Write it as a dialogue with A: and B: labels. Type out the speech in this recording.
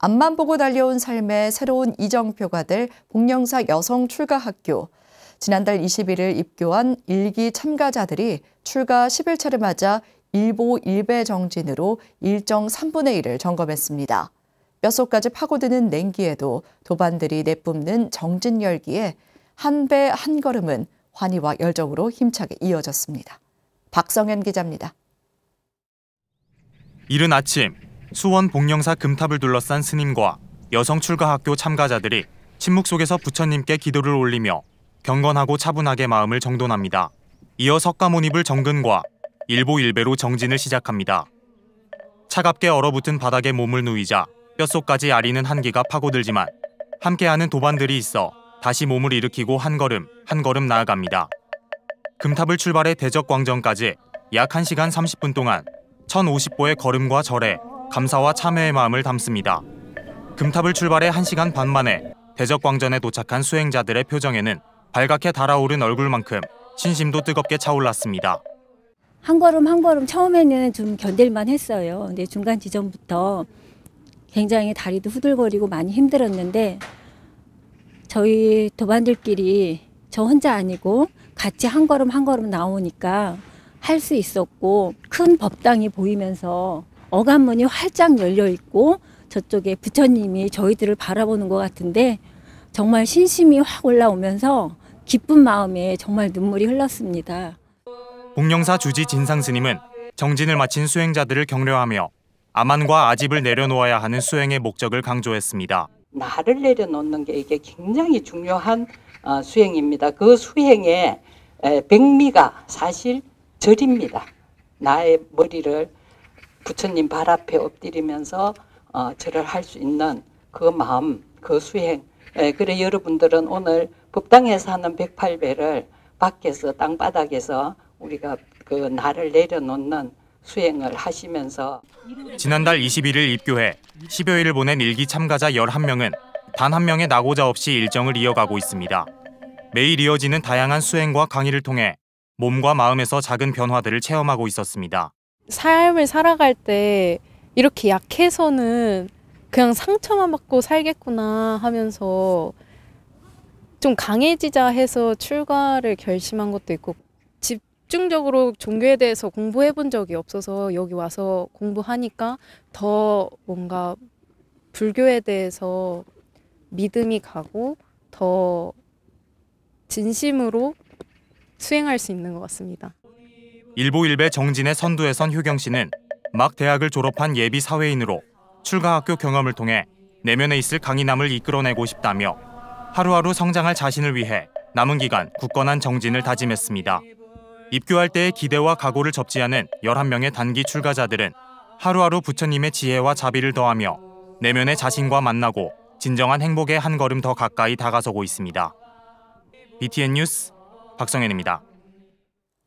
A: 앞만 보고 달려온 삶의 새로운 이정표가 될 복령사 여성 출가학교. 지난달 21일 입교한 일기 참가자들이 출가 10일차를 맞아 일보 일배 정진으로 일정 3분의 1을 점검했습니다. 뼛속까지 파고드는 냉기에도 도반들이 내뿜는 정진 열기에 한 배 한 걸음은 환희와 열정으로 힘차게 이어졌습니다. 박성현 기자입니다.
B: 이른 아침 수원 복령사 금탑을 둘러싼 스님과 여성 출가학교 참가자들이 침묵 속에서 부처님께 기도를 올리며 경건하고 차분하게 마음을 정돈합니다. 이어 석가모니불 정근과 일보일배로 정진을 시작합니다. 차갑게 얼어붙은 바닥에 몸을 누이자 뼛속까지 아리는 한기가 파고들지만 함께하는 도반들이 있어 다시 몸을 일으키고 한 걸음 한 걸음 나아갑니다. 금탑을 출발해 대적광전까지 약 1시간 30분 동안 1050보의 걸음과 절에 감사와 참회의 마음을 담습니다. 금탑을 출발해 1시간 반 만에 대적광전에 도착한 수행자들의 표정에는 발갛게 달아오른 얼굴만큼 신심도 뜨겁게 차올랐습니다.
C: 한 걸음 한 걸음 처음에는 좀 견딜만 했어요. 근데 중간 지점부터 굉장히 다리도 후들거리고 많이 힘들었는데 저희 도반들끼리 저 혼자 아니고 같이 한 걸음 한 걸음 나오니까 할 수 있었고 큰 법당이 보이면서 어간문이 활짝 열려 있고 저쪽에 부처님이 저희들을 바라보는 것 같은데 정말 신심이 확 올라오면서 기쁜 마음에 정말 눈물이 흘렀습니다.
B: 복령사 주지 진상 스님은 정진을 마친 수행자들을 격려하며 아만과 아집을 내려놓아야 하는 수행의 목적을 강조했습니다.
D: 나를 내려놓는 게 이게 굉장히 중요한 어, 수행입니다. 그 수행의 백미가 사실 절입니다. 나의 머리를 부처님 발 앞에 엎드리면서 어, 절을 할 수 있는 그 마음, 그 수행. 예, 그래 여러분들은 오늘 법당에서 하는 108배를 밖에서 땅바닥에서 우리가 그 나를 내려놓는 수행을 하시면서
B: 지난달 21일 입교해 10여일을 보낸 일기 참가자 11명은 단 한 명의 낙오자 없이 일정을 이어가고 있습니다. 매일 이어지는 다양한 수행과 강의를 통해 몸과 마음에서 작은 변화들을 체험하고 있었습니다.
A: 삶을 살아갈 때 이렇게 약해서는 그냥 상처만 받고 살겠구나 하면서 좀 강해지자 해서 출가를 결심한 것도 있고 집중적으로 종교에 대해서 공부해 본 적이 없어서 여기 와서 공부하니까 더 뭔가 불교에 대해서 믿음이 가고 더 진심으로 수행할 수 있는 것 같습니다.
B: 일보일배 정진의 선두에 선 효경 씨는 막 대학을 졸업한 예비 사회인으로 출가학교 경험을 통해 내면에 있을 강인함을 이끌어내고 싶다며 하루하루 성장할 자신을 위해 남은 기간 굳건한 정진을 다짐했습니다. 입교할 때의 기대와 각오를 접지 않은 11명의 단기 출가자들은 하루하루 부처님의 지혜와 자비를 더하며 내면의 자신과 만나고 진정한 행복에 한 걸음 더 가까이 다가서고 있습니다. BTN 뉴스 박성현입니다.